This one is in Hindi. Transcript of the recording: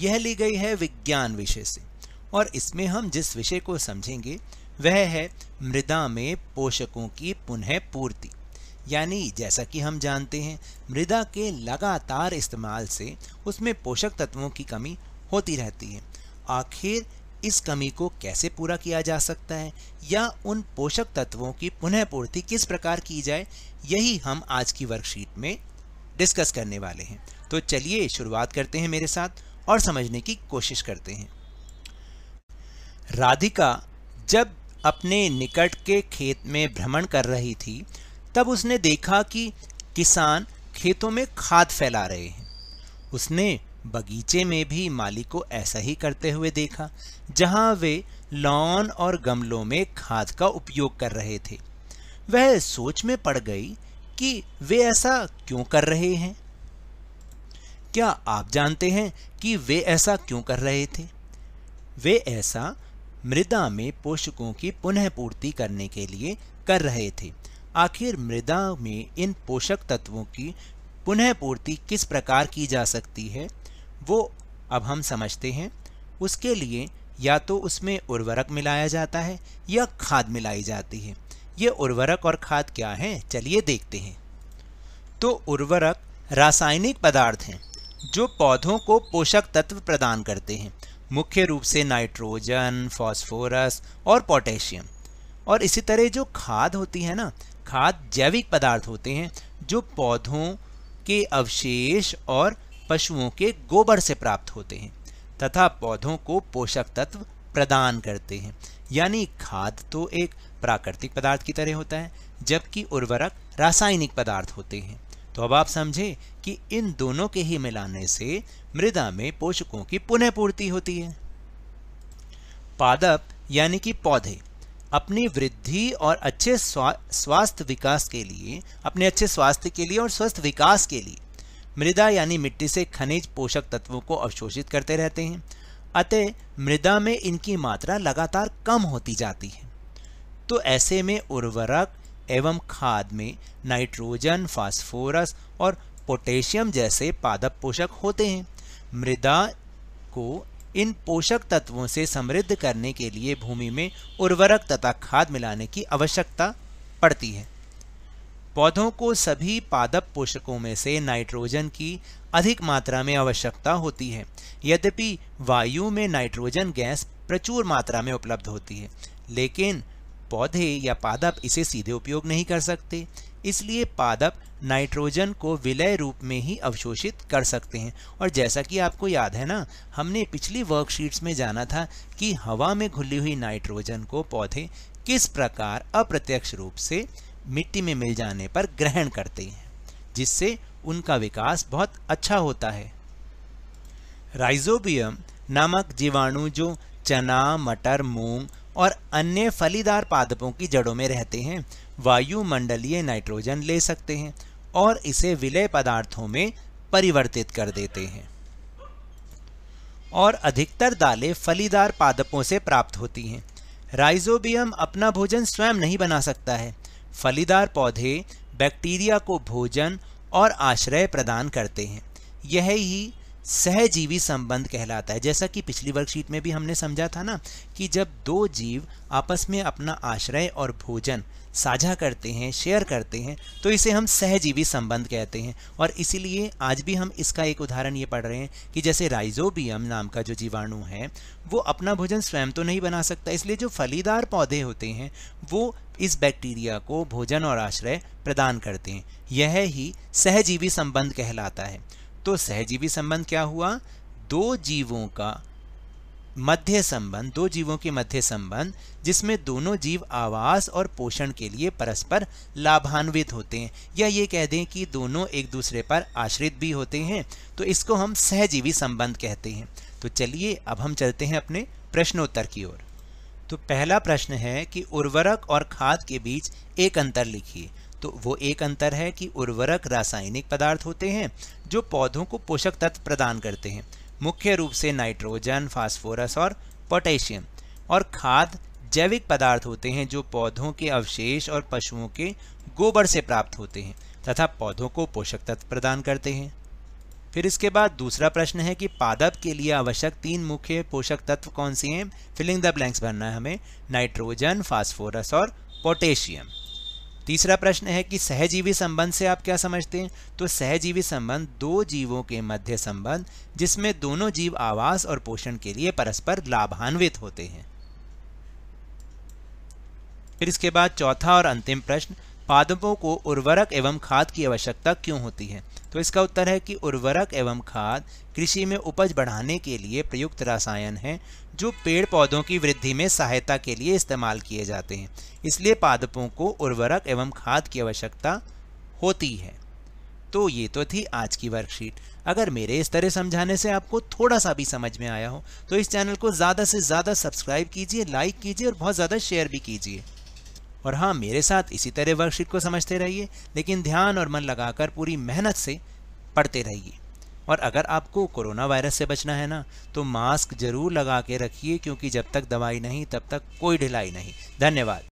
यह ली गई है विज्ञान विषय से और इसमें हम जिस विषय को समझेंगे वह है मृदा में पोषकों की पुनः पूर्ति यानी जैसा कि हम जानते हैं मृदा के लगातार इस्तेमाल से उसमें पोषक तत्वों की कमी होती रहती है आखिर इस कमी को कैसे पूरा किया जा सकता है या उन पोषक तत्वों की पुनः पूर्ति किस प्रकार की जाए यही हम आज की वर्कशीट में डिस्कस करने वाले हैं तो चलिए शुरुआत करते हैं मेरे साथ और समझने की कोशिश करते हैं राधिका जब अपने निकट के खेत में भ्रमण कर रही थी तब उसने देखा कि किसान खेतों में खाद फैला रहे हैं उसने बगीचे में भी माली को ऐसा ही करते हुए देखा जहां वे लॉन और गमलों में खाद का उपयोग कर रहे थे वह सोच में पड़ गई कि वे ऐसा क्यों कर रहे हैं क्या आप जानते हैं कि वे ऐसा क्यों कर रहे थे वे ऐसा मृदा में पोषकों की पुनः पूर्ति करने के लिए कर रहे थे आखिर मृदा में इन पोषक तत्वों की पुनः पूर्ति किस प्रकार की जा सकती है वो अब हम समझते हैं उसके लिए या तो उसमें उर्वरक मिलाया जाता है या खाद मिलाई जाती है ये उर्वरक और खाद क्या हैं चलिए देखते हैं तो उर्वरक रासायनिक पदार्थ हैं जो पौधों को पोषक तत्व प्रदान करते हैं मुख्य रूप से नाइट्रोजन फॉस्फोरस और पोटेशियम और इसी तरह जो खाद होती है ना खाद जैविक पदार्थ होते हैं जो पौधों के अवशेष और पशुओं के गोबर से प्राप्त होते हैं तथा पौधों को पोषक तत्व प्रदान करते हैं यानी खाद तो एक प्राकृतिक पदार्थ की तरह होता है जबकि उर्वरक रासायनिक पदार्थ होते हैं तो अब आप समझे कि इन दोनों के ही मिलाने से मृदा में पोषकों की पुनः पूर्ति होती है पादप यानी कि पौधे अपनी वृद्धि और अच्छे स्वा, स्वास्थ्य विकास के लिए अपने अच्छे स्वास्थ्य के लिए और स्वस्थ विकास के लिए मृदा यानी मिट्टी से खनिज पोषक तत्वों को अवशोषित करते रहते हैं अतः मृदा में इनकी मात्रा लगातार कम होती जाती है तो ऐसे में उर्वरक एवं खाद में नाइट्रोजन फास्फोरस और पोटेशियम जैसे पादप पोषक होते हैं मृदा को इन पोषक तत्वों से समृद्ध करने के लिए भूमि में उर्वरक तथा खाद मिलाने की आवश्यकता पड़ती है पौधों को सभी पादप पोषकों में से नाइट्रोजन की अधिक मात्रा में आवश्यकता होती है यद्यपि वायु में नाइट्रोजन गैस प्रचुर मात्रा में उपलब्ध होती है लेकिन पौधे या पादप इसे सीधे उपयोग नहीं कर सकते इसलिए पादप नाइट्रोजन को विलय रूप में ही अवशोषित कर सकते हैं और जैसा कि आपको याद है ना हमने पिछली वर्कशीट्स में जाना था कि हवा में घुली हुई नाइट्रोजन को पौधे किस प्रकार अप्रत्यक्ष रूप से मिट्टी में मिल जाने पर ग्रहण करते हैं जिससे उनका विकास बहुत अच्छा होता है राइजोबियम नामक जीवाणु जो चना मटर मूंग और अन्य फलीदार पादपों की जड़ों में रहते हैं वायुमंडलीय नाइट्रोजन ले सकते हैं और इसे विलय पदार्थों में परिवर्तित कर देते हैं और अधिकतर दालें फलीदार पादपों से प्राप्त होती हैं राइजोबियम अपना भोजन स्वयं नहीं बना सकता है फलीदार पौधे बैक्टीरिया को भोजन और आश्रय प्रदान करते हैं यह ही सहजीवी संबंध कहलाता है जैसा कि पिछली वर्कशीट में भी हमने समझा था ना कि जब दो जीव आपस में अपना आश्रय और भोजन साझा करते हैं शेयर करते हैं तो इसे हम सहजीवी संबंध कहते हैं और इसीलिए आज भी हम इसका एक उदाहरण ये पढ़ रहे हैं कि जैसे राइजोबियम नाम का जो जीवाणु है वो अपना भोजन स्वयं तो नहीं बना सकता इसलिए जो फलीदार पौधे होते हैं वो इस बैक्टीरिया को भोजन और आश्रय प्रदान करते हैं यह ही सहजीवी संबंध कहलाता है तो सहजीवी संबंध क्या हुआ दो जीवों का मध्य संबंध दो जीवों के मध्य संबंध जिसमें दोनों जीव आवास और पोषण के लिए परस्पर लाभान्वित होते हैं या ये कह दें कि दोनों एक दूसरे पर आश्रित भी होते हैं तो इसको हम सहजीवी संबंध कहते हैं तो चलिए अब हम चलते हैं अपने प्रश्नोत्तर की ओर तो पहला प्रश्न है कि उर्वरक और खाद के बीच एक अंतर लिखिए तो वो एक अंतर है कि उर्वरक रासायनिक पदार्थ होते हैं जो पौधों को पोषक तत्व प्रदान करते हैं मुख्य रूप से नाइट्रोजन फास्फोरस और पोटेशियम और खाद जैविक पदार्थ होते हैं जो पौधों के अवशेष और पशुओं के गोबर से प्राप्त होते हैं तथा पौधों को पोषक तत्व प्रदान करते हैं फिर इसके बाद दूसरा प्रश्न है कि पादप के लिए आवश्यक तीन मुख्य पोषक तत्व कौन से हैं फिलिंग द ब्लैंक्स भरना है हमें नाइट्रोजन फास्फोरस और पोटेशियम तीसरा प्रश्न है कि सहजीवी संबंध से आप क्या समझते हैं तो सहजीवी संबंध दो जीवों के मध्य संबंध जिसमें दोनों जीव आवास और पोषण के लिए परस्पर लाभान्वित होते हैं फिर इसके बाद चौथा और अंतिम प्रश्न पादपों को उर्वरक एवं खाद की आवश्यकता क्यों होती है तो इसका उत्तर है कि उर्वरक एवं खाद कृषि में उपज बढ़ाने के लिए प्रयुक्त रसायन हैं जो पेड़ पौधों की वृद्धि में सहायता के लिए इस्तेमाल किए जाते हैं इसलिए पादपों को उर्वरक एवं खाद की आवश्यकता होती है तो ये तो थी आज की वर्कशीट अगर मेरे इस तरह समझाने से आपको थोड़ा सा भी समझ में आया हो तो इस चैनल को ज़्यादा से ज़्यादा सब्सक्राइब कीजिए लाइक कीजिए और बहुत ज़्यादा शेयर भी कीजिए और हाँ मेरे साथ इसी तरह वर्कशीट को समझते रहिए लेकिन ध्यान और मन लगाकर पूरी मेहनत से पढ़ते रहिए और अगर आपको कोरोना वायरस से बचना है ना तो मास्क जरूर लगा के रखिए क्योंकि जब तक दवाई नहीं तब तक कोई ढिलाई नहीं धन्यवाद